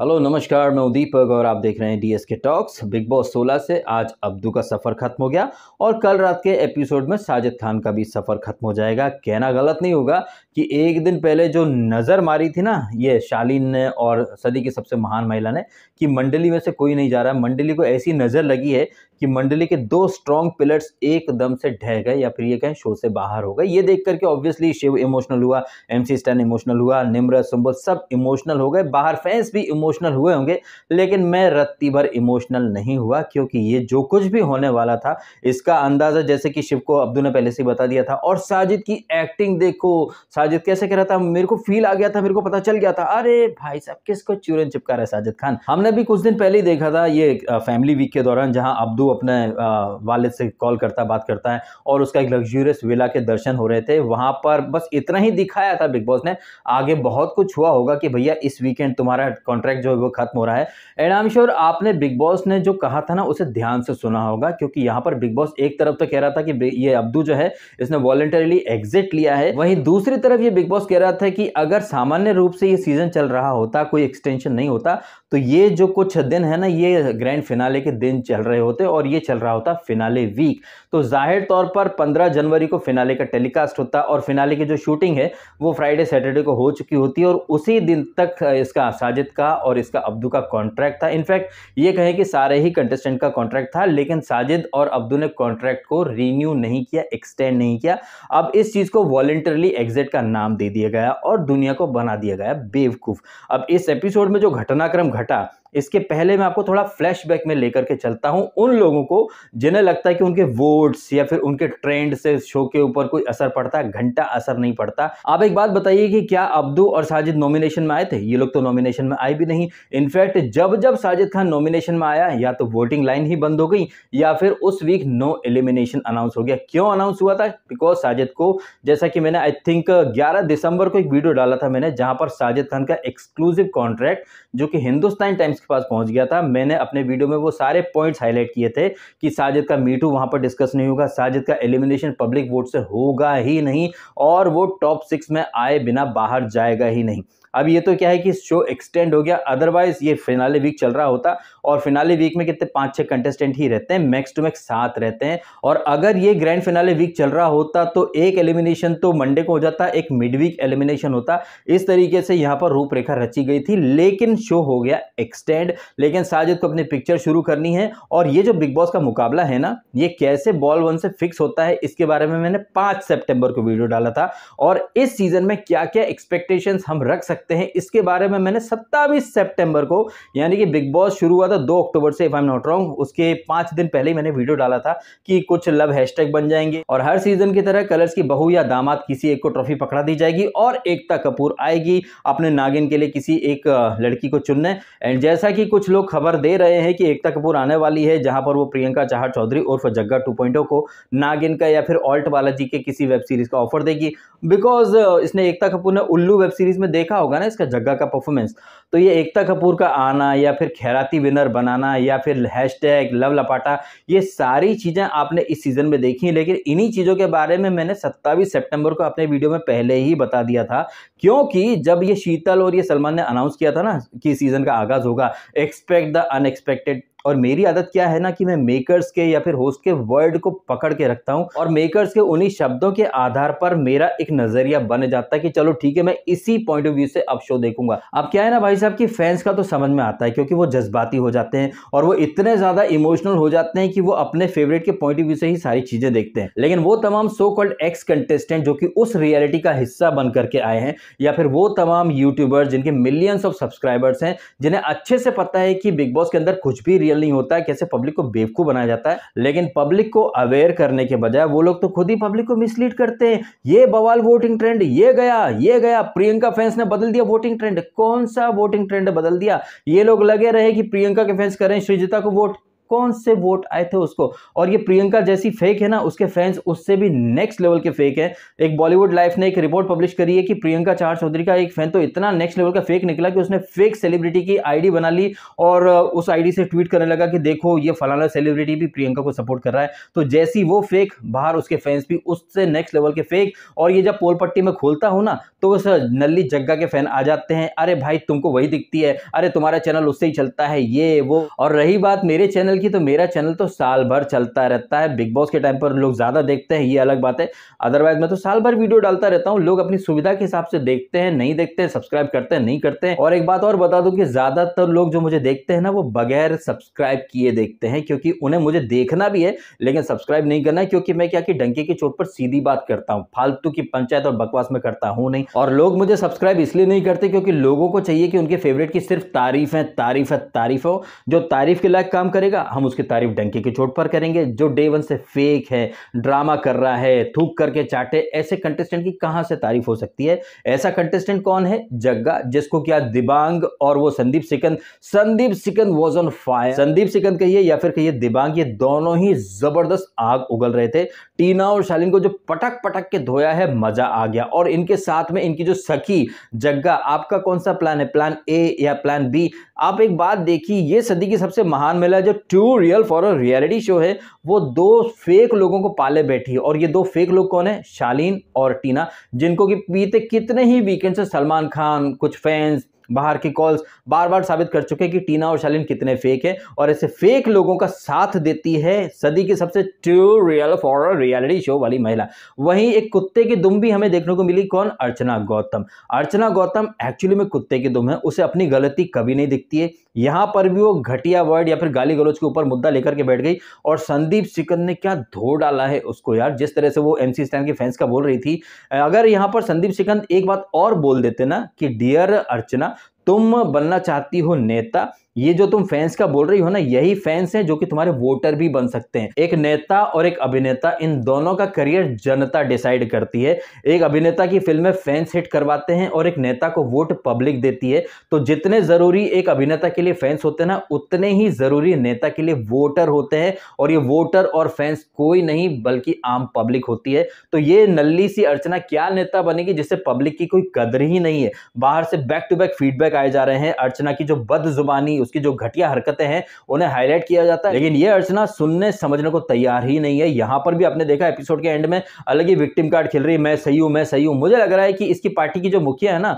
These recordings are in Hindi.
हेलो नमस्कार मैं उदीपक और आप देख रहे हैं डीएसके के टॉक्स बिग बॉस 16 से आज अब्दू का सफ़र ख़त्म हो गया और कल रात के एपिसोड में साजिद खान का भी सफ़र ख़त्म हो जाएगा कहना गलत नहीं होगा कि एक दिन पहले जो नज़र मारी थी ना ये शालीन ने और सदी की सबसे महान महिला ने कि मंडली में से कोई नहीं जा रहा है मंडली को ऐसी नज़र लगी है कि मंडली के दो स्ट्रॉन्ग पिलर्स एकदम से ढह गए या फिर ये कहें शो से बाहर हो गए ये देख करके ऑब्वियसली शिव इमोशनल हुआ एमसी स्टैन इमोशनल हुआ निम्र सुम्बुल सब इमोशनल हो गए बाहर फैंस भी इमोशनल हुए होंगे लेकिन मैं रत्ती भर इमोशनल नहीं हुआ क्योंकि ये जो कुछ भी होने वाला था इसका अंदाज़ा जैसे कि शिव को अब्दू ने पहले से बता दिया था और साजिद की एक्टिंग देखो साजिद कैसे कह रहा था मेरे को फील आ गया था मेरे को पता चल गया था अरे भाई साहब किसको चूरन चिपका रहा है साजिद खान हमने भी कुछ दिन पहले ही देखा था ये फैमिली वीक के दौरान जहां अब्दू खुशबू अपने वालिद से कॉल करता बात करता है और उसका एक लग्जूरियस विला के दर्शन हो रहे थे वहाँ पर बस इतना ही दिखाया था बिग बॉस ने आगे बहुत कुछ हुआ होगा कि भैया इस वीकेंड तुम्हारा कॉन्ट्रैक्ट जो है वो ख़त्म हो रहा है एंड आई एम श्योर आपने बिग बॉस ने जो कहा था ना उसे ध्यान से सुना होगा क्योंकि यहाँ पर बिग बॉस एक तरफ तो कह रहा था कि ये अब्दू जो है इसने वॉलेंटरीली एग्जिट लिया है वहीं दूसरी तरफ ये बिग बॉस कह रहा था कि अगर सामान्य रूप से ये सीज़न चल रहा होता कोई एक्सटेंशन नहीं होता तो ये जो कुछ दिन है ना ये ग्रैंड फिनाले के दिन चल रहे होते और ये चल रहा होता फिनाले वीक तो जाहिर तौर पर 15 जनवरी को फिनाले का टेलीकास्ट होता और फिनाले की जो शूटिंग है वो फ्राइडे सैटरडे को हो चुकी होती और उसी दिन तक इसका साजिद का और इसका अब्दू का कॉन्ट्रैक्ट था इनफैक्ट ये कहें कि सारे ही कंटेस्टेंट का कॉन्ट्रैक्ट था लेकिन साजिद और अब्दू ने कॉन्ट्रैक्ट को रीन्यू नहीं किया एक्सटेंड नहीं किया अब इस चीज़ को वॉलेंटरली एग्जिट का नाम दे दिया गया और दुनिया को बना दिया गया बेवकूफ़ अब इस एपिसोड में जो घटनाक्रम घटा इसके पहले मैं आपको थोड़ा फ्लैशबैक में लेकर के चलता हूँ उन लोगों को जिन्हें लगता है कि उनके वोट्स या फिर उनके ट्रेंड से शो के ऊपर कोई असर पड़ता है घंटा असर नहीं पड़ता आप एक बात बताइए कि क्या अब्दू और साजिद नॉमिनेशन में आए थे ये लोग तो नॉमिनेशन में आए भी नहीं इनफैक्ट जब जब साजिद खान नॉमिनेशन में आया या तो वोटिंग लाइन ही बंद हो गई या फिर उस वीक नो एलिमिनेशन अनाउंस हो गया क्यों अनाउंस हुआ था बिकॉज साजिद को जैसा कि मैंने आई थिंक ग्यारह दिसंबर को एक वीडियो डाला था मैंने जहां पर साजिद खान का एक्सक्लूसिव कॉन्ट्रैक्ट जो कि हिंदुस्तान टाइम्स के पास पहुंच गया था मैंने अपने वीडियो में वो सारे पॉइंट्स हाईलाइट किए थे कि साजिद का मीटू वहां पर डिस्कस नहीं होगा साजिद का एलिमिनेशन पब्लिक वोट से होगा ही नहीं और वो टॉप सिक्स में आए बिना बाहर जाएगा ही नहीं अब ये तो क्या है कि शो एक्सटेंड हो गया अदरवाइज ये फिनाले वीक चल रहा होता और फिनाले वीक में कितने पांच छह कंटेस्टेंट ही रहते हैं मैक्स टू मैक्स सात रहते हैं और अगर ये ग्रैंड फिनाले वीक चल रहा होता तो एक एलिमिनेशन तो मंडे को हो जाता एक मिड वीक एलिमिनेशन होता इस तरीके से यहाँ पर रूपरेखा रची गई थी लेकिन शो हो गया एक्सटेंड लेकिन साजिद को अपनी पिक्चर शुरू करनी है और ये जो बिग बॉस का मुकाबला है ना ये कैसे बॉल वन से फिक्स होता है इसके बारे में मैंने पाँच सेप्टेम्बर को वीडियो डाला था और इस सीजन में क्या क्या एक्सपेक्टेशन हम रख सकते सकते हैं इसके बारे में मैंने सत्ताईस सेप्टेम्बर को यानी कि बिग बॉस शुरू हुआ था दो अक्टूबर से if I am not wrong उसके पाँच दिन पहले ही मैंने वीडियो डाला था कि कुछ लव हैशटैग बन जाएंगे और हर सीजन की तरह कलर्स की बहू या दामाद किसी एक को ट्रॉफी पकड़ा दी जाएगी और एकता कपूर आएगी अपने नागिन के लिए किसी एक लड़की को चुनने एंड जैसा कि कुछ लोग खबर दे रहे हैं कि एकता कपूर आने वाली है जहां पर वो प्रियंका चाह चौधरी उर्फ जग्गा टू को नागिन का या फिर ऑल्ट बालाजी के किसी वेब सीरीज का ऑफर देगी बिकॉज इसने एकता कपूर ने उल्लू वेब सीरीज में देखा होगा होगा ना इसका जग्गा का परफॉर्मेंस तो ये एकता कपूर का आना या फिर खैराती विनर बनाना या फिर हैशटैग लव लपाटा ये सारी चीज़ें आपने इस सीज़न में देखी हैं लेकिन इन्हीं चीज़ों के बारे में मैंने सत्ताईस सेप्टेम्बर को अपने वीडियो में पहले ही बता दिया था क्योंकि जब ये शीतल और ये सलमान ने अनाउंस किया था ना कि सीज़न का आगाज़ होगा एक्सपेक्ट द अनएक्सपेक्टेड और मेरी आदत क्या है ना कि मैं मेकर्स के या फिर होस्ट के वर्ड को पकड़ के रखता हूँ और मेकर्स के उन्हीं शब्दों के आधार पर मेरा एक नजरिया बन जाता है कि चलो ठीक है मैं इसी पॉइंट ऑफ व्यू से अब शो देखूंगा अब क्या है ना भाई साहब की फैंस का तो समझ में आता है क्योंकि वो जज्बाती हो जाते हैं और वो इतने ज्यादा इमोशनल हो जाते हैं कि वो अपने फेवरेट के पॉइंट ऑफ व्यू से ही सारी चीजें देखते हैं लेकिन वो तमाम सो कॉल्ड एक्स कंटेस्टेंट जो कि उस रियलिटी का हिस्सा बन करके आए हैं या फिर वो तमाम यूट्यूबर्स जिनके मिलियंस ऑफ सब्सक्राइबर्स हैं जिन्हें अच्छे से पता है कि बिग बॉस के अंदर कुछ भी रियल रियल नहीं होता है कैसे पब्लिक को बेवकूफ़ बनाया जाता है लेकिन पब्लिक को अवेयर करने के बजाय वो लोग तो खुद ही पब्लिक को मिसलीड करते हैं ये बवाल वोटिंग ट्रेंड ये गया ये गया प्रियंका फैंस ने बदल दिया वोटिंग ट्रेंड कौन सा वोटिंग ट्रेंड बदल दिया ये लोग लगे रहे कि प्रियंका के फैंस करें श्रीजिता को वोट कौन से वोट आए थे उसको और ये प्रियंका जैसी फेक है ना उसके फैंस उससे भी नेक्स्ट लेवल के फेक है एक बॉलीवुड लाइफ ने एक रिपोर्ट पब्लिश करी है कि प्रियंका चार चौधरी का एक फैन तो इतना नेक्स्ट लेवल का फेक निकला कि उसने फेक सेलिब्रिटी की आईडी बना ली और उस आईडी से ट्वीट करने लगा कि देखो ये फलाना सेलिब्रिटी भी प्रियंका को सपोर्ट कर रहा है तो जैसी वो फेक बाहर उसके फैंस भी उससे नेक्स्ट लेवल के फेक और ये जब पोल पट्टी में खोलता हूँ ना तो उस नली जग्गा के फैन आ जाते हैं अरे भाई तुमको वही दिखती है अरे तुम्हारा चैनल उससे ही चलता है ये वो और रही बात मेरे चैनल देखिए तो मेरा चैनल तो साल भर चलता रहता है बिग बॉस के टाइम पर लोग ज़्यादा देखते हैं ये अलग बात है अदरवाइज मैं तो साल भर वीडियो डालता रहता हूँ लोग अपनी सुविधा के हिसाब से देखते हैं नहीं देखते हैं सब्सक्राइब करते हैं नहीं करते हैं और एक बात और बता दूँ कि ज़्यादातर लोग जो मुझे देखते हैं ना वो बगैर सब्सक्राइब किए देखते हैं क्योंकि उन्हें मुझे देखना भी है लेकिन सब्सक्राइब नहीं करना क्योंकि मैं क्या कि डंके की चोट पर सीधी बात करता हूँ फालतू की पंचायत और बकवास में करता हूँ नहीं और लोग मुझे सब्सक्राइब इसलिए नहीं करते क्योंकि लोगों को चाहिए कि उनके फेवरेट की सिर्फ तारीफ है तारीफ है तारीफ हो जो तारीफ के लायक काम करेगा हम उसकी तारीफ डंकी की चोट पर करेंगे जो डे वन से फेक है ड्रामा कर रहा है थूक करके चाटे ऐसे कंटेस्टेंट की कहां से तारीफ हो सकती है ऐसा कंटेस्टेंट कौन है जग्गा जिसको क्या दिबांग और वो Sandeep Sikand Sandeep Sikand was on fire Sandeep Sikand कहिए या फिर कहिए दिबांग ये दोनों ही जबरदस्त आग उगल रहे थे टीना और शालिन को जो पटक पटक के धोया है मजा आ गया और इनके साथ में इनकी जो सखी जग्गा आपका कौन सा प्लान है प्लान ए या प्लान बी आप एक बात देखिए ये सदी की सबसे महान मेला जो too real for a reality show है वो दो फेक लोगों को पाले बैठी है और ये दो फेक लोग कौन है शालीन और टीना जिनको कि बीते कितने ही वीकेंड से सलमान खान कुछ फैंस बाहर की कॉल्स बार बार साबित कर चुके हैं कि टीना और शालीन कितने फेक है और ऐसे फेक लोगों का साथ देती है सदी की सबसे true real for reality show वाली महिला वहीं एक कुत्ते की दुम भी हमें देखने को मिली कौन अर्चना गौतम अर्चना गौतम एक्चुअली में कुत्ते की दुम है उसे अपनी गलती कभी नहीं दिखती है यहां पर भी वो घटिया वर्ड या फिर गाली गलोच के ऊपर मुद्दा लेकर के बैठ गई और संदीप सिकंद ने क्या धो डाला है उसको यार जिस तरह से वो एम सी के फैंस का बोल रही थी अगर यहाँ पर संदीप सिकंद एक बात और बोल देते ना कि डियर अर्चना तुम बनना चाहती हो नेता ये जो तुम फैंस का बोल रही हो ना यही फैंस हैं जो कि तुम्हारे वोटर भी बन सकते हैं एक नेता और एक अभिनेता इन दोनों का करियर जनता डिसाइड करती है एक अभिनेता की फिल्में फैंस हिट करवाते हैं और एक नेता को वोट पब्लिक देती है तो जितने ज़रूरी एक अभिनेता के लिए फैंस होते हैं ना उतने ही ज़रूरी नेता के लिए वोटर होते हैं और ये वोटर और फैंस कोई नहीं बल्कि आम पब्लिक होती है तो ये नल्ली सी अर्चना क्या नेता बनेगी जिससे पब्लिक की कोई कदर ही नहीं है बाहर से बैक टू बैक फीडबैक लगाए जा रहे हैं अर्चना की जो बदजुबानी उसकी जो घटिया हरकतें हैं उन्हें हाईलाइट किया जाता है लेकिन ये अर्चना सुनने समझने को तैयार ही नहीं है यहाँ पर भी आपने देखा एपिसोड के एंड में अलग ही विक्टिम कार्ड खेल रही मैं सही हूँ मैं सही हूँ मुझे लग रहा है कि इसकी पार्टी की जो मुखिया है ना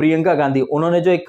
प्रियंका गांधी उन्होंने जो एक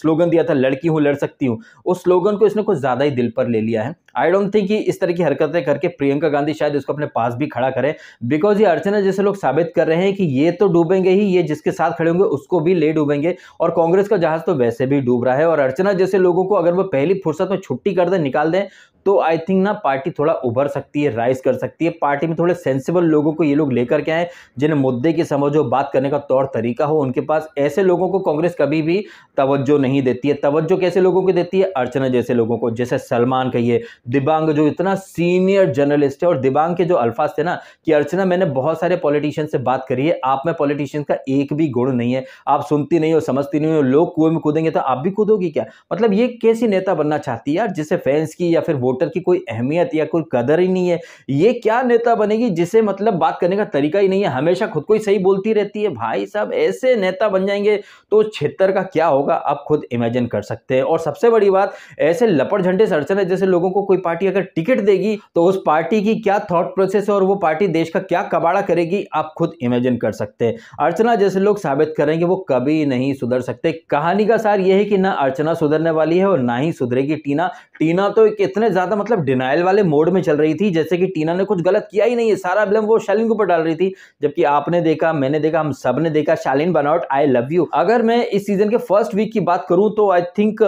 स्लोगन दिया था लड़की हूँ लड़ सकती हूँ उस स्लोगन को इसने कुछ ज़्यादा ही दिल पर ले लिया है आई डोंट थिंक कि इस तरह की हरकतें करके प्रियंका गांधी शायद उसको अपने पास भी खड़ा करें बिकॉज ये अर्चना जैसे लोग साबित कर रहे हैं कि ये तो डूबेंगे ही ये जिसके साथ खड़े होंगे उसको भी ले डूबेंगे और कांग्रेस का जहाज तो वैसे भी डूब रहा है और अर्चना जैसे लोगों को अगर वो पहली फुर्सत में छुट्टी कर दें निकाल दें तो आई थिंक ना पार्टी थोड़ा उभर सकती है राइज कर सकती है पार्टी में थोड़े सेंसिबल लोगों को ये लोग लेकर के आए जिन्हें मुद्दे की समझो बात करने का तौर तरीका हो उनके पास ऐसे लोगों को कांग्रेस कभी भी तवज्जो नहीं देती है तवज्जो कैसे लोगों को देती है अर्चना जैसे लोगों को जैसे सलमान कहिए दिबांग जो इतना सीनियर जर्नलिस्ट है और दिबांग के जो अल्फाज थे ना कि अर्चना मैंने बहुत सारे पॉलिटिशियन से बात करी है आप में पॉलिटिशियन का एक भी गुण नहीं है आप सुनती नहीं हो समझती नहीं हो लोग कुएं में कूदेंगे तो आप भी कूदोगी क्या मतलब ये कैसी नेता बनना चाहती है यार जिसे फैंस की या फिर वोटर की कोई अहमियत या कोई कदर ही नहीं है ये क्या नेता बनेगी जिसे मतलब बात करने का तरीका ही नहीं है हमेशा खुद को ही सही बोलती रहती है भाई साहब ऐसे नेता बन जाएंगे तो क्षेत्र का क्या होगा आप खुद इमेजिन कर सकते हैं और सबसे बड़ी बात ऐसे लपड़ झंडे है जैसे लोगों को कोई पार्टी अगर टिकट देगी तो उस पार्टी की क्या थॉट प्रोसेस है और वो पार्टी देश का क्या कबाड़ा करेगी आप खुद इमेजिन कर सकते हैं अर्चना जैसे लोग साबित करेंगे वो कभी नहीं सुधर सकते कहानी का सार यह है कि ना अर्चना सुधरने वाली है और ना ही सुधरेगी टीना टीना तो कितने ज़्यादा मतलब डिनाइल वाले मोड में चल रही थी जैसे कि टीना ने कुछ गलत किया ही नहीं है सारा ब्लम वो शालिन के ऊपर डाल रही थी जबकि आपने देखा मैंने देखा हम सब ने देखा Shalin Bhanot I love you अगर मैं इस सीजन के फर्स्ट वीक की बात करूं तो आई थिंक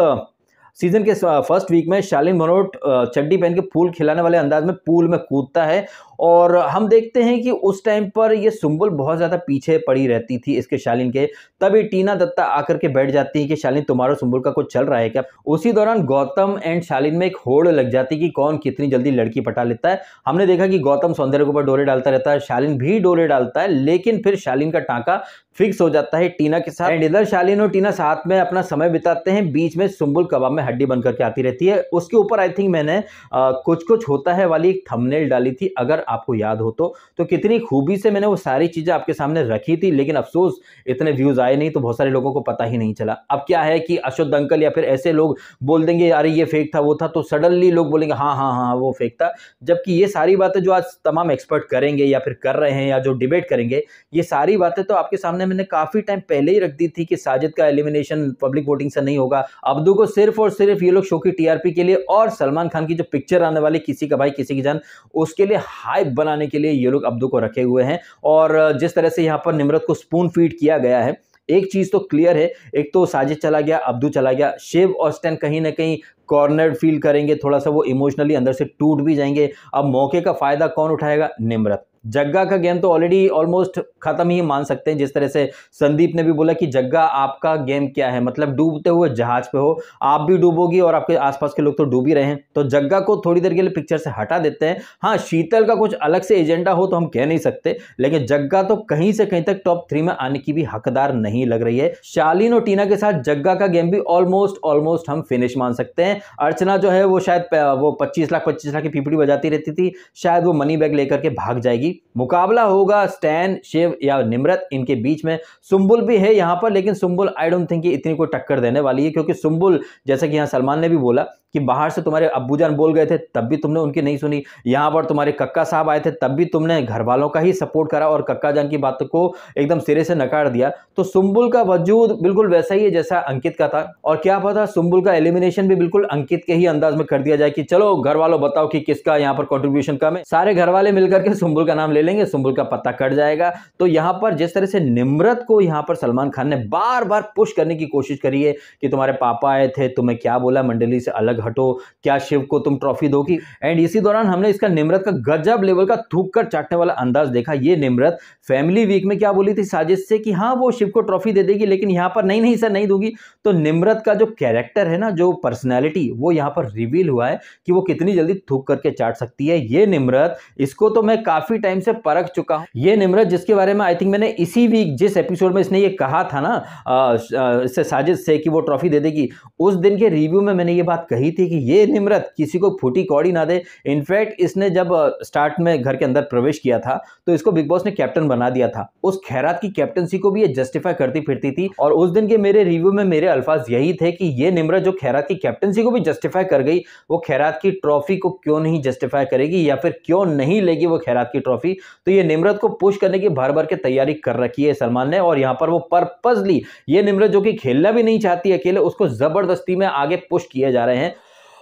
सीजन के फर्स्ट वीक में शालिन मनोट चड्डी पहन के फूल खिलाने वाले अंदाज में पूल में कूदता है और हम देखते हैं कि उस टाइम पर यह सुम्बुल बहुत ज़्यादा पीछे पड़ी रहती थी इसके शालिन के तभी टीना दत्ता आकर के बैठ जाती है कि शालिन तुम्हारा सुम्बुल का कुछ चल रहा है क्या उसी दौरान गौतम एंड शालिन में एक होड़ लग जाती है कि कौन कितनी जल्दी लड़की पटा लेता है हमने देखा कि गौतम सौंदर्य के ऊपर डोरे डालता रहता है शालिन भी डोरे डालता है लेकिन फिर शालिन का टाँका फिक्स हो जाता है टीना के साथ एंड इधर शालिन और टीना साथ में अपना समय बिताते हैं बीच में सुम्बुल कबाब में हड्डी बनकर के आती रहती है उसके ऊपर आई थिंक मैंने आ, कुछ कुछ होता है वाली एक थंबनेल डाली थी अगर आपको याद हो तो तो कितनी खूबी से मैंने वो सारी चीज़ें आपके सामने रखी थी लेकिन अफसोस इतने व्यूज़ आए नहीं तो बहुत सारे लोगों को पता ही नहीं चला अब क्या है कि अशोक अंकल या फिर ऐसे लोग बोल देंगे अरे ये फेक था वो था तो सडनली लोग बोलेंगे हाँ हाँ हाँ वो फेक था जबकि ये सारी बातें जो आज तमाम एक्सपर्ट करेंगे या फिर कर रहे हैं या जो डिबेट करेंगे ये सारी बातें तो आपके सामने मैंने काफ़ी टाइम पहले ही रख दी थी कि साजिद का एलिमिनेशन पब्लिक वोटिंग से नहीं होगा अब्दू को सिर्फ और और सिर्फ ये लोग शो की टीआरपी के लिए और सलमान खान की जो पिक्चर आने वाली किसी का भाई किसी की जान उसके लिए हाइप बनाने के लिए ये लोग अब्दू को रखे हुए हैं और जिस तरह से यहाँ पर निमरत को स्पून फीड किया गया है एक चीज़ तो क्लियर है एक तो साजिद चला गया अब्दू चला गया शेव ऑस्टन कहीं ना कहीं कॉर्नर फील करेंगे थोड़ा सा वो इमोशनली अंदर से टूट भी जाएंगे अब मौके का फ़ायदा कौन उठाएगा निमरत जग्गा का गेम तो ऑलरेडी ऑलमोस्ट खत्म ही मान सकते हैं जिस तरह से संदीप ने भी बोला कि जग्गा आपका गेम क्या है मतलब डूबते हुए जहाज पे हो आप भी डूबोगी और आपके आसपास के लोग तो डूब ही रहे हैं तो जग्गा को थोड़ी देर के लिए पिक्चर से हटा देते हैं हाँ शीतल का कुछ अलग से एजेंडा हो तो हम कह नहीं सकते लेकिन जग्गा तो कहीं से कहीं तक टॉप थ्री में आने की भी हकदार नहीं लग रही है शालीन और टीना के साथ जग्गा का गेम भी ऑलमोस्ट ऑलमोस्ट हम फिनिश मान सकते हैं अर्चना जो है वो शायद वो पच्चीस लाख पच्चीस लाख की पीपड़ी बजाती रहती थी शायद वो मनी बैग लेकर के भाग जाएगी होगी मुकाबला होगा स्टैन शिव या निमृत इनके बीच में सुम्बुल भी है यहाँ पर लेकिन सुम्बुल आई डोंट थिंक कि इतनी कोई टक्कर देने वाली है क्योंकि सुम्बुल जैसा कि यहाँ सलमान ने भी बोला कि बाहर से तुम्हारे अब्बू जान बोल गए थे तब भी तुमने उनकी नहीं सुनी यहाँ पर तुम्हारे कक्का साहब आए थे तब भी तुमने घर वालों का ही सपोर्ट करा और कक्का जान की बात को एकदम सिरे से नकार दिया तो सुम्बुल का वजूद बिल्कुल वैसा ही है जैसा अंकित का था और क्या पता सुम्बुल का एलिमिनेशन भी बिल्कुल अंकित के ही अंदाज में कर दिया जाए कि चलो घर वालों बताओ कि किसका यहाँ पर कॉन्ट्रीब्यूशन कम है सारे घर वाले मिलकर के सुम्बुल का नाम ले लेंगे सुम्बुल का पत्ता कट जाएगा तो यहाँ पर जिस तरह से निम्रत को यहाँ पर सलमान खान ने बार बार पुश करने की कोशिश करी है कि तुम्हारे पापा आए थे तुम्हें क्या बोला मंडली से अलग हटो क्या शिव को तुम ट्रॉफी दोगी एंड इसी दौरान हमने इसका निम्रत का गजब लेवल का थूक कर चाटने वाला अंदाज देखा ये निम्रत फैमिली वीक में क्या बोली थी साजिश से कि हाँ वो शिव को ट्रॉफी दे देगी लेकिन यहाँ पर नहीं नहीं सर नहीं दूंगी तो निम्रत का जो कैरेक्टर है ना जो पर्सनैलिटी वो यहाँ पर रिवील हुआ है कि वो कितनी जल्दी थूक करके चाट सकती है ये निम्रत इसको तो मैं काफी टाइम से परख चुका हूँ ये निम्रत जिसके बारे में आई थिंक मैंने इसी वीक जिस एपिसोड में इसने ये कहा था ना इससे साजिश से कि वो ट्रॉफी दे देगी उस दिन के रिव्यू में मैंने ये बात कही यही थी कि ये निम्रत किसी को फूटी कौड़ी ना दे इनफैक्ट इसने जब स्टार्ट में घर के अंदर प्रवेश किया था तो इसको बिग बॉस ने कैप्टन बना दिया था उस खैरात की कैप्टनसी को भी ये जस्टिफाई करती फिरती थी और उस दिन के मेरे रिव्यू में मेरे अल्फाज यही थे कि ये निम्रत जो खैरात की कैप्टनसी को भी जस्टिफाई कर गई वो खैरात की ट्रॉफी को क्यों नहीं जस्टिफाई करेगी या फिर क्यों नहीं लेगी वो खैरात की ट्रॉफी तो ये निम्रत को पुश करने की भर भर के तैयारी कर रखी है सलमान ने और यहाँ पर वो पर्पजली ये निम्रत जो कि खेलना भी नहीं चाहती अकेले उसको जबरदस्ती में आगे पुश किए जा रहे हैं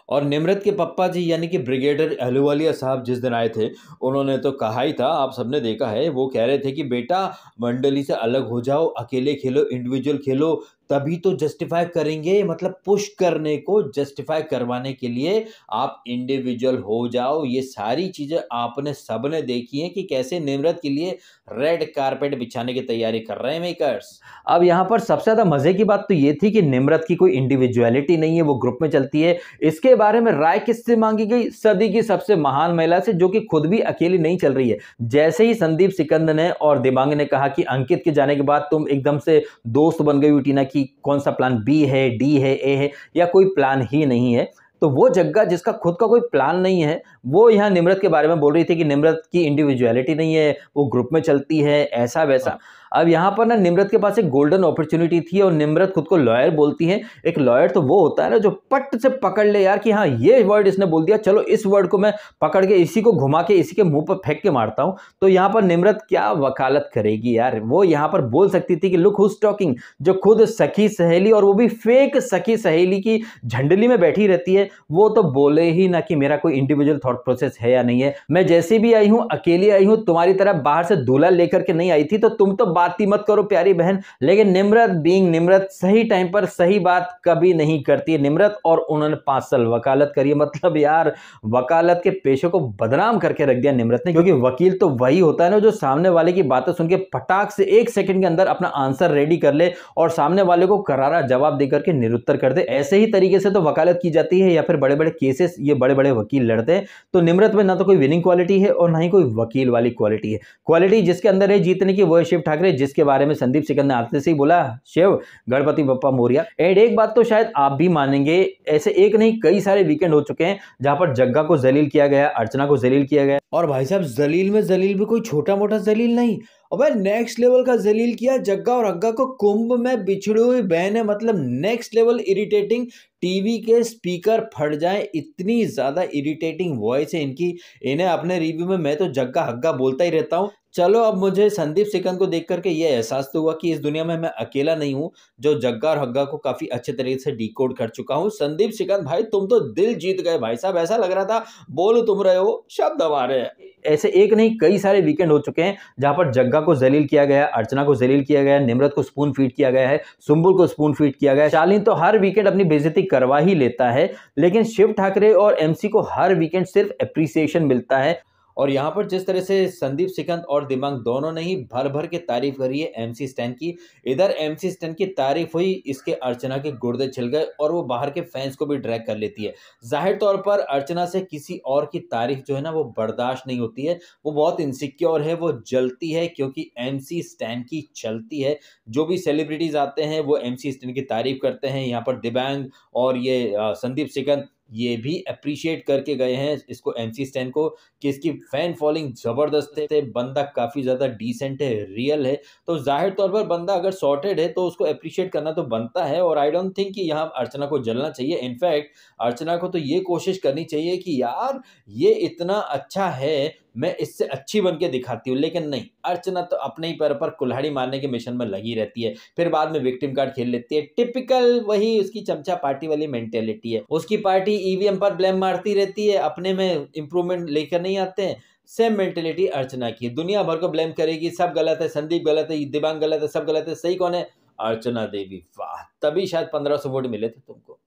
और निमृत के पप्पा जी यानी कि ब्रिगेडियर अहलूवालिया साहब जिस दिन आए थे उन्होंने तो कहा ही था आप सबने देखा है वो कह रहे थे कि बेटा मंडली से अलग हो जाओ अकेले खेलो इंडिविजुअल खेलो तभी तो जस्टिफाई करेंगे मतलब पुश करने को जस्टिफाई करवाने के लिए आप इंडिविजुअल हो जाओ ये सारी चीज़ें आपने सबने देखी हैं कि कैसे निमृत के लिए रेड कारपेट बिछाने की तैयारी कर रहे हैं मेकर्स अब यहाँ पर सबसे ज़्यादा मज़े की बात तो ये थी कि निमृत की कोई इंडिविजुअलिटी नहीं है वो ग्रुप में चलती है इसके बारे में राय किससे मांगी गई सदी की सबसे महान महिला से जो कि खुद भी अकेली नहीं चल रही है जैसे ही संदीप सिकंद ने और दिमांग ने कहा कि अंकित के जाने के बाद तुम एकदम से दोस्त बन गई टीना की कि कौन सा प्लान बी है डी है ए है या कोई प्लान ही नहीं है तो वो जग्गा जिसका खुद का कोई प्लान नहीं है वो यहाँ निम्रत के बारे में बोल रही थी कि निम्रत की इंडिविजुअलिटी नहीं है वो ग्रुप में चलती है ऐसा वैसा हाँ। अब यहाँ पर ना निम्रत के पास एक गोल्डन अपॉर्चुनिटी थी और निम्रत खुद को लॉयर बोलती है एक लॉयर तो वो होता है ना जो पट से पकड़ ले यार कि हाँ ये वर्ड इसने बोल दिया चलो इस वर्ड को मैं पकड़ के इसी को घुमा के इसी के मुंह पर फेंक के मारता हूँ तो यहाँ पर निम्रत क्या वकालत करेगी यार वो यहाँ पर बोल सकती थी कि लुक हुज टॉकिंग जो खुद सखी सहेली और वो भी फेक सखी सहेली की झंडली में बैठी रहती है वो तो बोले ही ना कि मेरा कोई इंडिविजुअल थॉट प्रोसेस है या नहीं है मैं जैसे भी आई हूँ अकेली आई हूँ तुम्हारी तरह बाहर से दूल्हा लेकर के नहीं आई थी तो तुम तो बात ही मत करो प्यारी बहन लेकिन निम्रत बींग निम्रत सही टाइम पर सही बात कभी नहीं करती है निम्रत और उन्होंने पांच साल वकालत करी है मतलब यार वकालत के पेशे को बदनाम करके रख दिया निम्रत ने क्योंकि वकील तो वही होता है ना जो सामने वाले की बातें सुन के फटाक से एक सेकेंड के अंदर अपना आंसर रेडी कर ले और सामने वाले को करारा जवाब देकर के निरुत्तर कर दे ऐसे ही तरीके से तो वकालत की जाती है या फिर बड़े बड़े केसेस ये बड़े बड़े वकील लड़ते हैं तो निम्रत में ना तो कोई विनिंग क्वालिटी है और ना ही कोई वकील वाली क्वालिटी है क्वालिटी जिसके अंदर है जीतने की वो शिव ठाकरे रहे जिसके बारे में संदीप सिकंदर आते से ही बोला शिव गणपति बप्पा मोरिया एंड एक बात तो शायद आप भी मानेंगे ऐसे एक नहीं कई सारे वीकेंड हो चुके हैं जहां पर जग्गा को जलील किया गया अर्चना को जलील किया गया और भाई साहब जलील में जलील भी कोई छोटा मोटा जलील नहीं और भाई नेक्स्ट लेवल का जलील किया जग्गा और अग्गा को कुंभ में बिछड़ी हुई बहन है मतलब नेक्स्ट लेवल इरिटेटिंग टीवी के स्पीकर फट जाए इतनी ज़्यादा इरिटेटिंग वॉइस है इनकी इन्हें अपने रिव्यू में मैं तो जग्गा हग्गा बोलता ही रहता हूँ चलो अब मुझे संदीप सिकंद को देख करके ये एहसास तो हुआ कि इस दुनिया में मैं अकेला नहीं हूँ जो जग्गा और हग्गा को काफ़ी अच्छे तरीके से डिकोड कर चुका हूँ संदीप सिकंद भाई तुम तो दिल जीत गए भाई साहब ऐसा लग रहा था बोलो तुम रहे हो शब्द हैं ऐसे एक नहीं कई सारे वीकेंड हो चुके हैं जहाँ पर जग्गा को जलील किया गया अर्चना को जलील किया गया निमरत को स्पून फीट किया गया है सुम्बुल को स्पून फीट किया गया शालीन तो हर वीकेंड अपनी बेजती करवा ही लेता है लेकिन शिव ठाकरे और एमसी को हर वीकेंड सिर्फ अप्रिसिएशन मिलता है और यहाँ पर जिस तरह से संदीप सिकंद और दिमाग दोनों ने ही भर भर के तारीफ करी है एम सी स्टैन की इधर एम सी स्टैन की तारीफ हुई इसके अर्चना के गुर्दे छिल गए और वो बाहर के फैंस को भी ड्रैग कर लेती है जाहिर तौर पर अर्चना से किसी और की तारीफ जो है ना वो बर्दाश्त नहीं होती है वो बहुत इनसिक्योर है वो जलती है क्योंकि एम सी स्टैन की चलती है जो भी सेलिब्रिटीज़ आते हैं वो एम सी स्टैन की तारीफ करते हैं यहाँ पर दिबैंग और ये संदीप सिकंद ये भी अप्रिशिएट करके गए हैं इसको एम सी स्टैन को कि इसकी फैन फॉलोइंग ज़बरदस्त है बंदा काफ़ी ज़्यादा डिसेंट है रियल है तो जाहिर तौर पर बंदा अगर सॉर्टेड है तो उसको अप्रिशिएट करना तो बनता है और आई डोंट थिंक कि यहाँ अर्चना को जलना चाहिए इनफैक्ट अर्चना को तो ये कोशिश करनी चाहिए कि यार ये इतना अच्छा है मैं इससे अच्छी बन के दिखाती हूँ लेकिन नहीं अर्चना तो अपने ही पैर पर कुल्हाड़ी मारने के मिशन में लगी रहती है फिर बाद में विक्टिम कार्ड खेल लेती है टिपिकल वही उसकी चमचा पार्टी वाली मेंटेलिटी है उसकी पार्टी ईवीएम पर ब्लेम मारती रहती है अपने में इंप्रूवमेंट लेकर नहीं आते हैं सेम मेंटेलिटी अर्चना की दुनिया भर को ब्लेम करेगी सब गलत है संदीप गलत है दिबांग गलत है सब गलत है सही कौन है अर्चना देवी वाह तभी शायद पंद्रह सौ वोट मिले थे तुमको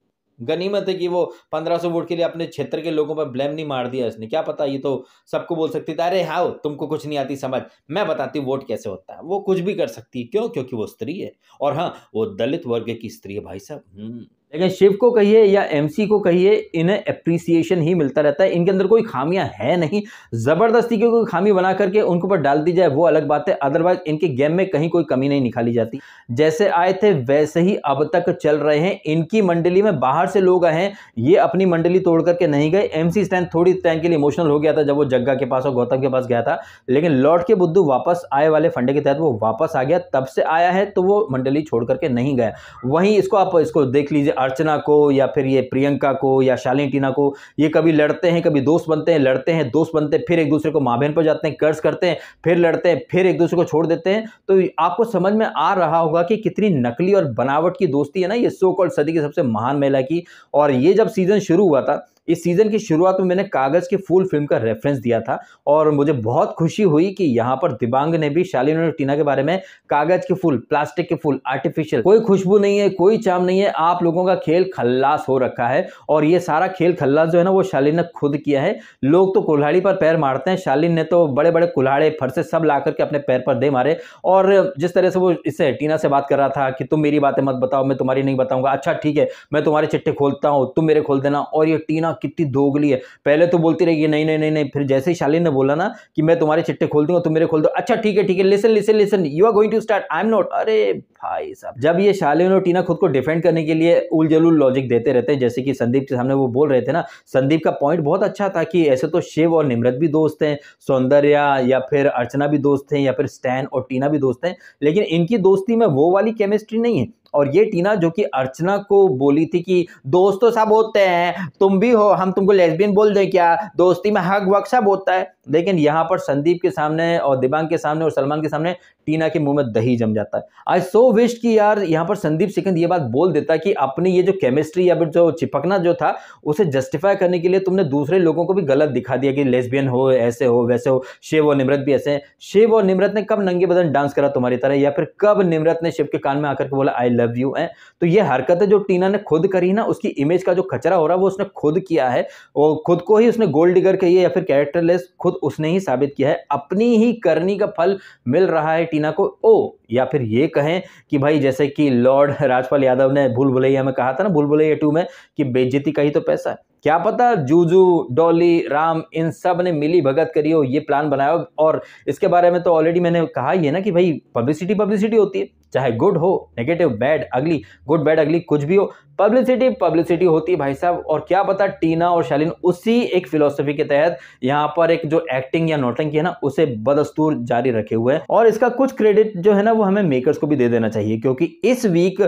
गनीमत है कि वो पंद्रह सौ वोट के लिए अपने क्षेत्र के लोगों पर ब्लेम नहीं मार दिया उसने क्या पता ये तो सबको बोल सकती थी अरे हाउ तुमको कुछ नहीं आती समझ मैं बताती हूँ वोट कैसे होता है वो कुछ भी कर सकती है क्यों क्योंकि वो स्त्री है और हाँ वो दलित वर्ग की स्त्री है भाई साहब हम्म। लेकिन शिव को कहिए या एमसी को कहिए इन्हें अप्रिसिएशन ही मिलता रहता है इनके अंदर कोई खामियां है नहीं ज़बरदस्ती की कोई खामी बना करके उनके ऊपर डाल दी जाए वो अलग बात है अदरवाइज इनके गेम में कहीं कोई कमी नहीं निकाली जाती जैसे आए थे वैसे ही अब तक चल रहे हैं इनकी मंडली में बाहर से लोग आए हैं ये अपनी मंडली तोड़ करके नहीं गए एम स्टैंड थोड़ी टाइम के लिए इमोशनल हो गया था जब वो जग्गा के पास और गौतम के पास गया था लेकिन लौट के बुद्धू वापस आए वाले फंडे के तहत वो वापस आ गया तब से आया है तो वो मंडली छोड़ करके नहीं गया वहीं इसको आप इसको देख लीजिए अर्चना को या फिर ये प्रियंका को या शालिनीटीना को ये कभी लड़ते हैं कभी दोस्त बनते हैं लड़ते हैं दोस्त बनते हैं फिर एक दूसरे को माँ बहन पर जाते हैं कर्ज करते हैं फिर लड़ते हैं फिर एक दूसरे को छोड़ देते हैं तो आपको समझ में आ रहा होगा कि कितनी नकली और बनावट की दोस्ती है ना ये सो कॉल्ड सदी की सबसे महान महिला की और ये जब सीज़न शुरू हुआ था इस सीज़न की शुरुआत में मैंने कागज़ की फूल फिल्म का रेफरेंस दिया था और मुझे बहुत खुशी हुई कि यहाँ पर दिबांग ने भी शालीन और टीना के बारे में कागज़ के फूल प्लास्टिक के फूल आर्टिफिशियल कोई खुशबू नहीं है कोई चाम नहीं है आप लोगों का खेल खल्लास हो रखा है और ये सारा खेल खल्लास जो है ना वो शालिन ने खुद किया है लोग तो कुल्हाड़ी पर पैर मारते हैं शालिन ने तो बड़े बड़े कुल्हाड़े फरसे सब ला करके अपने पैर पर दे मारे और जिस तरह से वो इससे टीना से बात कर रहा था कि तुम मेरी बातें मत बताओ मैं तुम्हारी नहीं बताऊंगा अच्छा ठीक है मैं तुम्हारे चिट्ठे खोलता हूँ तुम मेरे खोल देना और ये टीना ना कितनी दोगली है पहले तो बोलती रहेगी नहीं नहीं नहीं नहीं फिर जैसे ही शालिन ने बोला ना कि मैं तुम्हारे चिट्टे खोल दूंगा तुम मेरे खोल दो अच्छा ठीक है ठीक है listen listen listen you are going to start I am not अरे भाई साहब जब ये शालिन और टीना खुद को डिफेंड करने के लिए उल लॉजिक देते रहते हैं जैसे कि संदीप के सामने वो बोल रहे थे ना संदीप का पॉइंट बहुत अच्छा था कि ऐसे तो शिव और निमृत भी दोस्त हैं सौंदर्या या फिर अर्चना भी दोस्त हैं या फिर स्टैन और टीना भी दोस्त हैं लेकिन इनकी दोस्ती में वो वाली केमिस्ट्री नहीं है और ये टीना जो कि अर्चना को बोली थी कि दोस्त तो सब होते हैं तुम भी हो हम तुमको लेस्बियन बोल दें क्या दोस्ती में हक वक सब होता है लेकिन यहाँ पर संदीप के सामने और दिबांग के सामने और सलमान के सामने टीना के मुंह में दही जम जाता है आई सो विश कि यार यहाँ पर संदीप सिकंद ये बात बोल देता कि अपनी ये जो केमिस्ट्री या फिर जो चिपकना जो था उसे जस्टिफाई करने के लिए तुमने दूसरे लोगों को भी गलत दिखा दिया कि लेस्बियन हो ऐसे हो वैसे हो शिव और निमृत भी ऐसे हैं शिव और निमृत ने कब नंगे बदन डांस करा तुम्हारी तरह या फिर कब निमृत ने शिव के कान में आकर के बोला आई लव यू है तो ये हरकतें जो टीना ने खुद करी ना उसकी इमेज का जो खचरा हो रहा है वो उसने खुद किया है और खुद को ही उसने गोल्ड डिगर कही है या फिर कैरेक्टरलेस खुद खुद उसने ही साबित किया है अपनी ही करनी का फल मिल रहा है टीना को ओ या फिर ये कहें कि भाई जैसे कि लॉर्ड राजपाल यादव ने भूल भुलैया में कहा था ना भूल भुलैया टू में कि बेज्जती का ही तो पैसा है क्या पता जूजू डॉली राम इन सब ने मिली भगत करी हो ये प्लान बनाया हो और इसके बारे में तो ऑलरेडी मैंने कहा ही है ना कि भाई पब्लिसिटी पब्लिसिटी होती है चाहे गुड हो negative bad ugly good bad ugly कुछ भी हो पब्लिसिटी पब्लिसिटी होती भाई साहब और क्या पता टीना और शालीन उसी एक फिलोसफी के तहत यहाँ पर एक जो एक्टिंग या नोटिंग है ना उसे बदस्तूर जारी रखे हुए हैं और इसका कुछ क्रेडिट जो है ना वो हमें मेकर्स को भी दे देना चाहिए क्योंकि इस वीक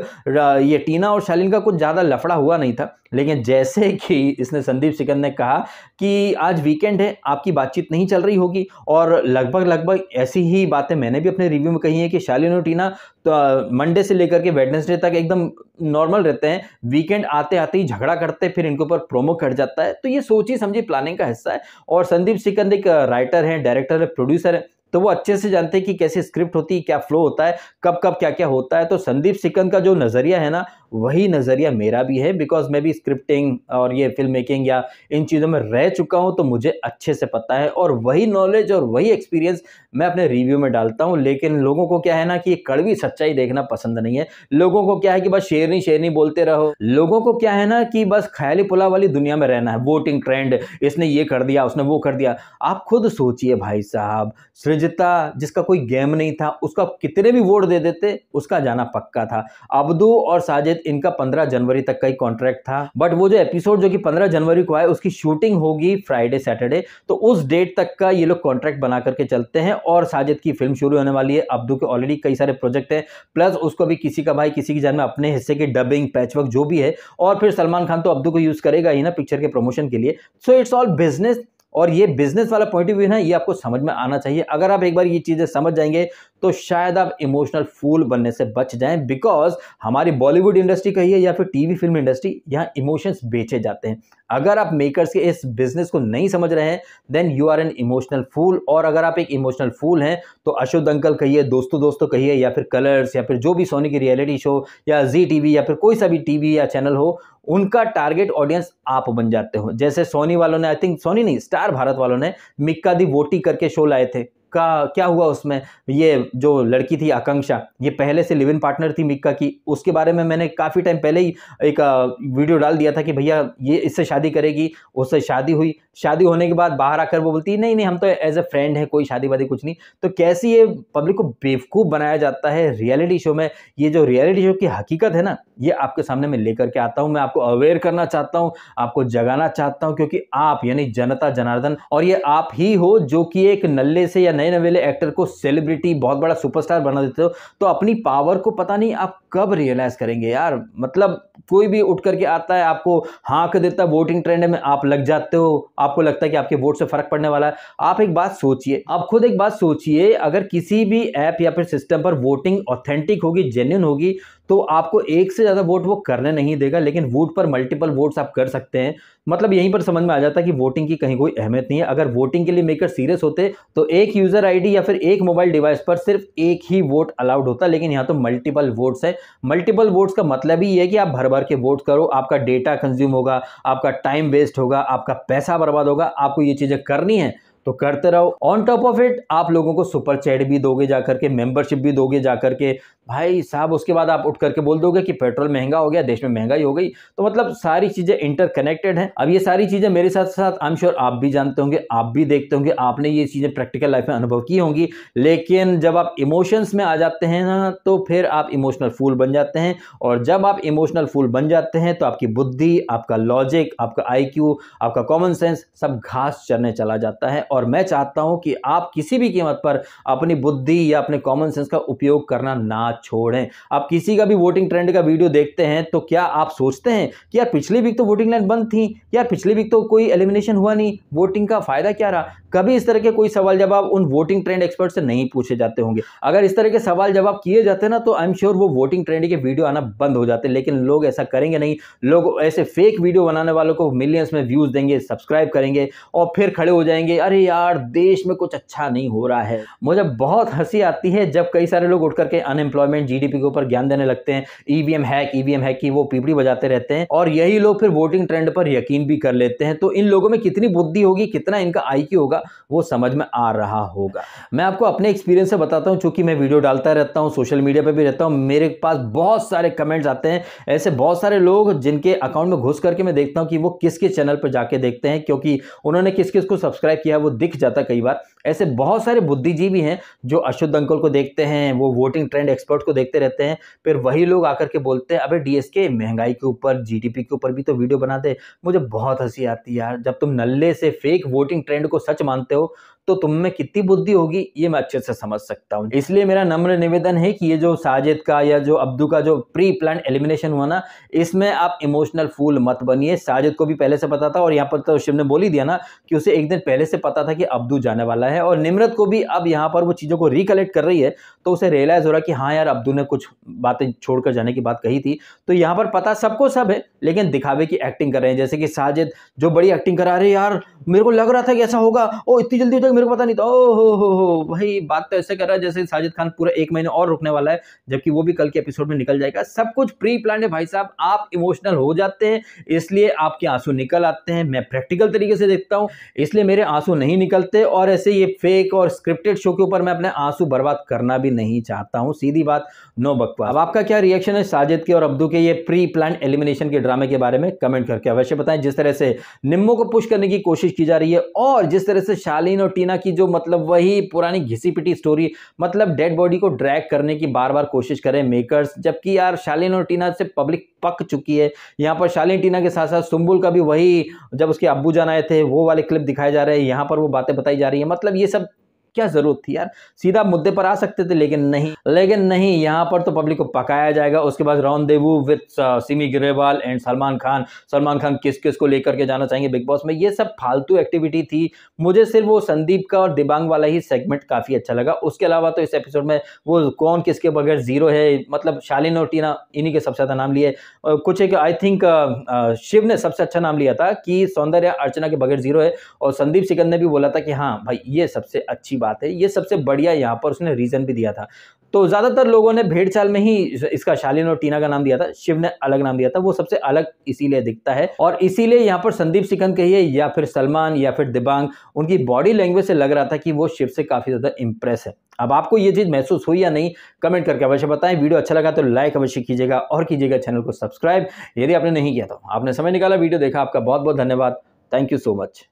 ये टीना और शालीन का कुछ ज़्यादा लफड़ा हुआ नहीं था लेकिन जैसे कि इसने संदीप सिकंद ने कहा कि आज वीकेंड है आपकी बातचीत नहीं चल रही होगी और लगभग लगभग ऐसी ही बातें मैंने भी अपने रिव्यू में कही है कि शालिन और टीना तो मंडे से लेकर के वेडनेसडे तक एकदम नॉर्मल रहते हैं वीकेंड आते आते ही झगड़ा करते फिर इनके ऊपर प्रोमो कट जाता है तो ये सोची समझी प्लानिंग का हिस्सा है और संदीप सिकंद एक राइटर हैं डायरेक्टर है प्रोड्यूसर है तो वो अच्छे से जानते हैं कि कैसे स्क्रिप्ट होती है क्या फ्लो होता है कब कब क्या क्या होता है तो संदीप सिकंद का जो नज़रिया है ना वही नज़रिया मेरा भी है बिकॉज मैं भी स्क्रिप्टिंग और ये फिल्म मेकिंग या इन चीज़ों में रह चुका हूँ तो मुझे अच्छे से पता है और वही नॉलेज और वही एक्सपीरियंस मैं अपने रिव्यू में डालता हूँ लेकिन लोगों को क्या है ना कि ये कड़वी सच्चाई देखना पसंद नहीं है लोगों को क्या है कि बस शेरनी शेरनी बोलते रहो लोगों को क्या है ना कि बस ख्याली पुला वाली दुनिया में रहना है वोटिंग ट्रेंड इसने ये कर दिया उसने वो कर दिया आप खुद सोचिए भाई साहब सृजता जिसका कोई गेम नहीं था उसका कितने भी वोट दे देते उसका जाना पक्का था अब्दू और साजिद इनका पंद्रह जनवरी तक का ही कॉन्ट्रैक्ट था बट वो जो एपिसोड जो कि पंद्रह जनवरी को आए उसकी शूटिंग होगी फ्राइडे सैटरडे तो उस डेट तक का ये लोग कॉन्ट्रैक्ट बना करके चलते हैं और साजिद की फिल्म शुरू होने वाली है अब्दू के ऑलरेडी कई सारे प्रोजेक्ट हैं प्लस उसको भी किसी का भाई किसी की जान में अपने हिस्से की डबिंग पैचवर्क जो भी है और फिर सलमान खान तो अब्दू को यूज़ करेगा ही ना पिक्चर के प्रमोशन के लिए सो इट्स ऑल बिजनेस और ये बिजनेस वाला पॉइंट ऑफ व्यू ना ये आपको समझ में आना चाहिए अगर आप एक बार ये चीज़ें समझ जाएंगे तो शायद आप इमोशनल फूल बनने से बच जाएं बिकॉज हमारी बॉलीवुड इंडस्ट्री है या फिर टीवी फिल्म इंडस्ट्री यहाँ इमोशंस बेचे जाते हैं अगर आप मेकर्स के इस बिजनेस को नहीं समझ रहे हैं then you are an emotional fool और अगर आप एक इमोशनल फूल हैं तो अशोक अंकल कहिए दोस्तों दोस्तों कहिए या फिर कलर्स या फिर जो भी सोनी की रियलिटी शो या जी टीवी या फिर कोई सा भी टी या चैनल हो उनका टारगेट ऑडियंस आप बन जाते हो जैसे सोनी वालों ने आई थिंक सोनी नहीं स्टार भारत वालों ने मिक्का दी वोटी करके शो लाए थे का क्या हुआ उसमें ये जो लड़की थी आकांक्षा ये पहले से लिव इन पार्टनर थी मिक्का की उसके बारे में मैंने काफ़ी टाइम पहले ही एक वीडियो डाल दिया था कि भैया ये इससे शादी करेगी उससे शादी हुई शादी होने के बाद बाहर आकर वो बोलती नहीं नहीं हम तो एज ए फ्रेंड है कोई शादी वादी कुछ नहीं तो कैसी ये पब्लिक को बेवकूफ़ बनाया जाता है रियलिटी शो में ये जो रियलिटी शो की हकीकत है ना ये आपके सामने मैं लेकर के आता हूँ मैं आपको अवेयर करना चाहता हूँ आपको जगाना चाहता हूँ क्योंकि आप यानी जनता जनार्दन और ये आप ही हो जो कि एक नल्ले से या नए नवेले एक्टर को सेलिब्रिटी बहुत बड़ा सुपरस्टार बना देते हो तो अपनी पावर को पता नहीं आप कब रियलाइज़ करेंगे यार मतलब कोई भी उठ करके आता है आपको हाँक देता वोटिंग ट्रेंड में आप लग जाते हो आपको लगता है कि आपके वोट से फ़र्क पड़ने वाला है आप एक बात सोचिए आप खुद एक बात सोचिए अगर किसी भी ऐप या फिर सिस्टम पर वोटिंग ऑथेंटिक होगी जेन्यून होगी तो आपको एक से ज़्यादा वोट वो करने नहीं देगा लेकिन वोट पर मल्टीपल वोट्स आप कर सकते हैं मतलब यहीं पर समझ में आ जाता है कि वोटिंग की कहीं कोई अहमियत नहीं है अगर वोटिंग के लिए मेकर सीरियस होते तो एक यूज़र आईडी या फिर एक मोबाइल डिवाइस पर सिर्फ एक ही वोट अलाउड होता लेकिन यहाँ तो मल्टीपल वोट्स है मल्टीपल वोट्स का मतलब ही है कि आप भर भर के वोट करो आपका डेटा कंज्यूम होगा आपका टाइम वेस्ट होगा आपका पैसा बर्बाद होगा आपको ये चीज़ें करनी है तो करते रहो ऑन टॉप ऑफ इट आप लोगों को सुपर चैट भी दोगे जा करके मेंबरशिप भी दोगे जा करके भाई साहब उसके बाद आप उठ करके बोल दोगे कि पेट्रोल महंगा हो गया देश में महंगाई हो गई तो मतलब सारी चीज़ें इंटरकनेक्टेड हैं अब ये सारी चीज़ें मेरे साथ साथ आई एम श्योर आप भी जानते होंगे आप भी देखते होंगे आपने ये चीज़ें प्रैक्टिकल लाइफ में अनुभव की होंगी लेकिन जब आप इमोशंस में आ जाते हैं ना तो फिर आप इमोशनल फूल बन जाते हैं और जब आप इमोशनल फूल बन जाते हैं तो आपकी बुद्धि आपका लॉजिक आपका आई आपका कॉमन सेंस सब घास चरने चला जाता है और मैं चाहता हूं कि आप किसी भी कीमत पर अपनी बुद्धि या अपने कॉमन सेंस का उपयोग करना ना छोड़ें आप किसी का भी वोटिंग ट्रेंड का वीडियो देखते हैं तो क्या आप सोचते हैं कि यार पिछली वीक तो वोटिंग लाइन बंद थी यार पिछली वीक तो कोई एलिमिनेशन हुआ नहीं वोटिंग का फायदा क्या रहा कभी इस तरह के कोई सवाल जवाब उन वोटिंग ट्रेंड एक्सपर्ट से नहीं पूछे जाते होंगे अगर इस तरह के सवाल जवाब किए जाते ना तो आई एम श्योर वो वोटिंग ट्रेंड के वीडियो आना बंद हो जाते लेकिन लोग ऐसा करेंगे नहीं लोग ऐसे फेक वीडियो बनाने वालों को मिलियंस में व्यूज देंगे सब्सक्राइब करेंगे और फिर खड़े हो जाएंगे अरे यार देश में कुछ अच्छा नहीं हो रहा है मुझे बहुत हंसी आती है जब कई सारे लोग उठ करके अनएम्प्लॉयमेंट जीडीपी के ऊपर ज्ञान देने लगते हैं EVM e hack EVM e hack की वो पीपड़ी बजाते रहते हैं और यही लोग फिर वोटिंग ट्रेंड पर यकीन भी कर लेते हैं तो इन लोगों में कितनी बुद्धि होगी कितना इनका आई होगा वो समझ में आ रहा होगा मैं आपको अपने एक्सपीरियंस से बताता हूँ चूंकि मैं वीडियो डालता रहता हूँ सोशल मीडिया पर भी रहता हूँ मेरे पास बहुत सारे कमेंट्स आते हैं ऐसे बहुत सारे लोग जिनके अकाउंट में घुस करके मैं देखता हूँ कि वो किस किस चैनल पर जाके देखते हैं क्योंकि उन्होंने किस किस को सब्सक्राइब किया वो दिख जाता कई बार ऐसे बहुत सारे बुद्धिजीवी हैं जो अशुद्ध अंकल को देखते हैं वो वोटिंग ट्रेंड एक्सपर्ट को देखते रहते हैं फिर वही लोग आकर के बोलते हैं अबे डीएसके महंगाई के ऊपर जीडीपी के ऊपर भी तो वीडियो बनाते मुझे बहुत हंसी आती है यार जब तुम नल्ले से फेक वोटिंग ट्रेंड को सच मानते हो तो तुम में कितनी बुद्धि होगी ये मैं अच्छे से समझ सकता हूँ इसलिए मेरा नम्र निवेदन है कि ये जो साजिद का या जो अब्दू का जो प्री प्लान एलिमिनेशन हुआ ना इसमें आप इमोशनल फूल मत बनिए साजिद को भी पहले से पता था और यहाँ पर तो शिव ने बोल ही दिया ना कि उसे एक दिन पहले से पता था कि अब्दू जाने वाला है है और निम्रत को भी अब यहाँ पर वो चीज़ों को रिकलेक्ट कर रही है तो उसे रियलाइज़ हो रहा है कि हाँ यार अब्दू ने कुछ बातें छोड़कर जाने की बात कही थी तो यहाँ पर पता सबको सब है लेकिन दिखावे की एक्टिंग कर रहे हैं जैसे कि साजिद जो बड़ी एक्टिंग करा रहे यार मेरे को लग रहा था कि ऐसा होगा ओ इतनी जल्दी हो मेरे को पता नहीं था ओ हो हो हो भाई बात तो ऐसे कर रहा है जैसे साजिद खान पूरा एक महीने और रुकने वाला है जबकि वो भी कल के एपिसोड में निकल जाएगा सब कुछ प्री प्लान है भाई साहब आप इमोशनल हो जाते हैं इसलिए आपके आंसू निकल आते हैं मैं प्रैक्टिकल तरीके से देखता हूँ इसलिए मेरे आंसू नहीं निकलते और ऐसे ये ये फेक और स्क्रिप्टेड शो के ऊपर मैं अपने आंसू बर्बाद करना भी नहीं चाहता हूँ सीधी बात नो बकवा अब आपका क्या रिएक्शन है साजिद के और अब्दू के ये प्री प्लान एलिमिनेशन के ड्रामे के बारे में कमेंट करके अवश्य बताएं जिस तरह से निम्बो को पुश करने की कोशिश की जा रही है और जिस तरह से शालीन और टीना की जो मतलब वही पुरानी घिसी पिटी स्टोरी मतलब डेड बॉडी को ड्रैग करने की बार बार कोशिश करें मेकर्स जबकि यार शालीन और टीना से पब्लिक पक चुकी है यहाँ पर शालीन टीना के साथ साथ सुम्बुल का भी वही जब उसके अब्बू जान आए थे वो वाले क्लिप दिखाए जा रहे हैं यहाँ पर वो बातें बताई जा रही है मतलब मतलब ये सब क्या जरूरत थी यार सीधा मुद्दे पर आ सकते थे लेकिन नहीं लेकिन नहीं यहाँ पर तो पब्लिक को पकाया जाएगा उसके बाद rendezvous with Simi Grewal and Salman Khan Salman Khan किस किस को लेकर के जाना चाहेंगे बिग बॉस में ये सब फालतू एक्टिविटी थी मुझे सिर्फ वो संदीप का और दिबांग वाला ही सेगमेंट काफ़ी अच्छा लगा उसके अलावा तो इस एपिसोड में वो कौन किसके बगैर जीरो है मतलब शालिन और टीना इन्हीं के सबसे ज़्यादा नाम लिए कुछ एक आई थिंक शिव ने सबसे अच्छा नाम लिया था कि सौंदर्य अर्चना के बगैर जीरो है और संदीप सिकंद ने भी बोला था कि हाँ भाई ये सबसे अच्छी बात है ये सबसे बढ़िया यहाँ पर उसने रीज़न भी दिया था तो ज़्यादातर लोगों ने भेड़ चाल में ही इसका शालिन और टीना का नाम दिया था शिव ने अलग नाम दिया था वो सबसे अलग इसीलिए दिखता है और इसीलिए यहाँ पर संदीप सिकंद कहिए या फिर सलमान या फिर दिबांग उनकी बॉडी लैंग्वेज से लग रहा था कि वो शिव से काफ़ी ज़्यादा इंप्रेस है अब आपको ये चीज़ महसूस हुई या नहीं कमेंट करके अवश्य बताएं वीडियो अच्छा लगा तो लाइक अवश्य कीजिएगा और कीजिएगा चैनल को सब्सक्राइब यदि आपने नहीं किया तो आपने समय निकाला वीडियो देखा आपका बहुत बहुत धन्यवाद थैंक यू सो मच